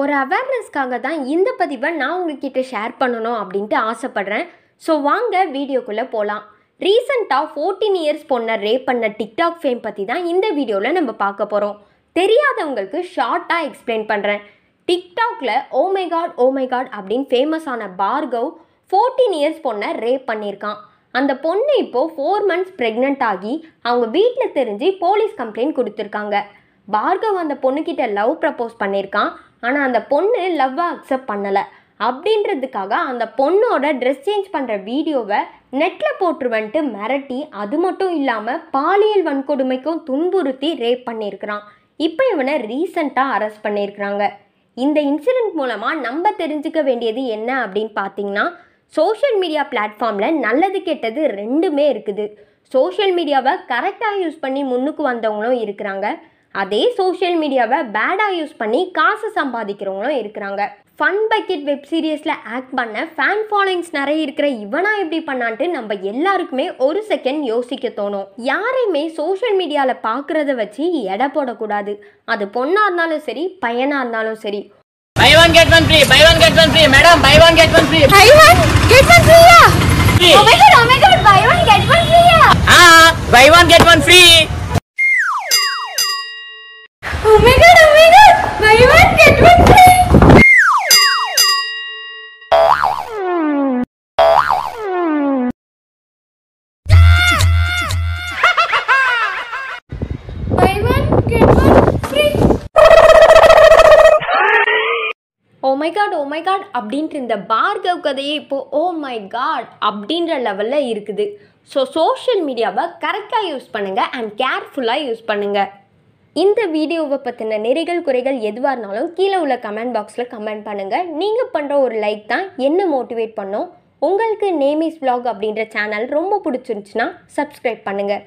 ஒரு அவேர்னஸ்க்காக தான் இந்த பதிவை நான் உங்ககிட்ட ஷேர் பண்ணணும் அப்படின்ட்டு ஆசைப்பட்றேன் ஸோ வாங்க வீடியோக்குள்ளே போகலாம் ரீசண்டாக ஃபோர்டீன் இயர்ஸ் பொண்ணை ரே பண்ண டிக்டாக் ஃபேம் பற்றி தான் இந்த வீடியோவில் நம்ம பார்க்க போகிறோம் தெரியாதவங்களுக்கு ஷார்ட்டாக எக்ஸ்பிளைன் பண்ணுறேன் டிக்டாக்ல ஓமேகாட் ஓமேகாட் அப்படின்னு ஆன பார்கவ் ஃபோர்டீன் இயர்ஸ் பொண்ணை ரேப் பண்ணியிருக்கான் அந்த பொண்ணு இப்போது ஃபோர் மந்த்ஸ் ப்ரெக்னென்ட் ஆகி அவங்க வீட்டில் தெரிஞ்சு போலீஸ் கம்ப்ளைண்ட் கொடுத்துருக்காங்க பார்கவ் அந்த பொண்ணுக்கிட்ட லவ் ப்ரப்போஸ் பண்ணியிருக்கான் ஆனால் அந்த பொண்ணு லவ்வாக அக்செப்ட் பண்ணலை அப்படின்றதுக்காக அந்த பொண்ணோட ட்ரெஸ் சேஞ்ச் பண்ணுற வீடியோவை நெட்டில் போட்டுருவன்ட்டு மிரட்டி அது மட்டும் இல்லாமல் பாலியல் வன்கொடுமைக்கும் துன்புறுத்தி ரேப் பண்ணியிருக்கிறான் இப்போ இவனை ரீசண்டாக அரெஸ்ட் பண்ணியிருக்கிறாங்க இந்த இன்சிடெண்ட் மூலமாக நம்ம தெரிஞ்சுக்க வேண்டியது என்ன அப்படின்னு பார்த்தீங்கன்னா சோஷியல் மீடியா பிளாட்ஃபார்மில் நல்லது கெட்டது ரெண்டுமே இருக்குது சோஷியல் மீடியாவை கரெக்டாக யூஸ் பண்ணி முன்னுக்கு வந்தவங்களும் இருக்கிறாங்க அதே சோஷியல் மீடியாவை பேடாக யூஸ் பண்ணி காசு சம்பாதிக்கிறவங்களும் இருக்கிறாங்க ஃபன் பக்கெட் வெப் சீரியஸில் ஆக்ட் பண்ண ஃபேன் ஃபாலோயிங்ஸ் நிறைய இருக்கிற இவனா எப்படி பண்ணான்ட்டு நம்ம எல்லாருக்குமே ஒரு செகண்ட் யோசிக்க தோணும் யாரையுமே சோஷியல் மீடியாவில் பார்க்குறத வச்சு எடை போடக்கூடாது அது பொண்ணாக இருந்தாலும் சரி பையனாக இருந்தாலும் சரி buy one get one free buy one get one free madam buy one get one free buy one get one ஃப்ரீயா oh my god oh my god buy one get one ஃப்ரீயா ah buy one get one free god oh oh my god அப்படின்ட்டு இந்த பார்கவ் கதையே இப்போது ஓ oh my God அப்படின்ற லெவலில் இருக்குது so social மீடியாவை கரெக்டாக யூஸ் பண்ணுங்கள் அண்ட் கேர்ஃபுல்லாக யூஸ் பண்ணுங்கள் இந்த வீடியோவை பற்றின நெறிகள் குறைகள் எதுவாக இருந்தாலும் கீழே உள்ள கமெண்ட் பாக்ஸில் கமெண்ட் பண்ணுங்கள் நீங்கள் பண்ணுற ஒரு லைக் தான் என்ன மோட்டிவேட் பண்ணோம் உங்களுக்கு நேமிஸ் பிளாக் அப்படின்ற சேனல் ரொம்ப பிடிச்சிருந்துச்சுன்னா சப்ஸ்கிரைப் பண்ணுங்கள்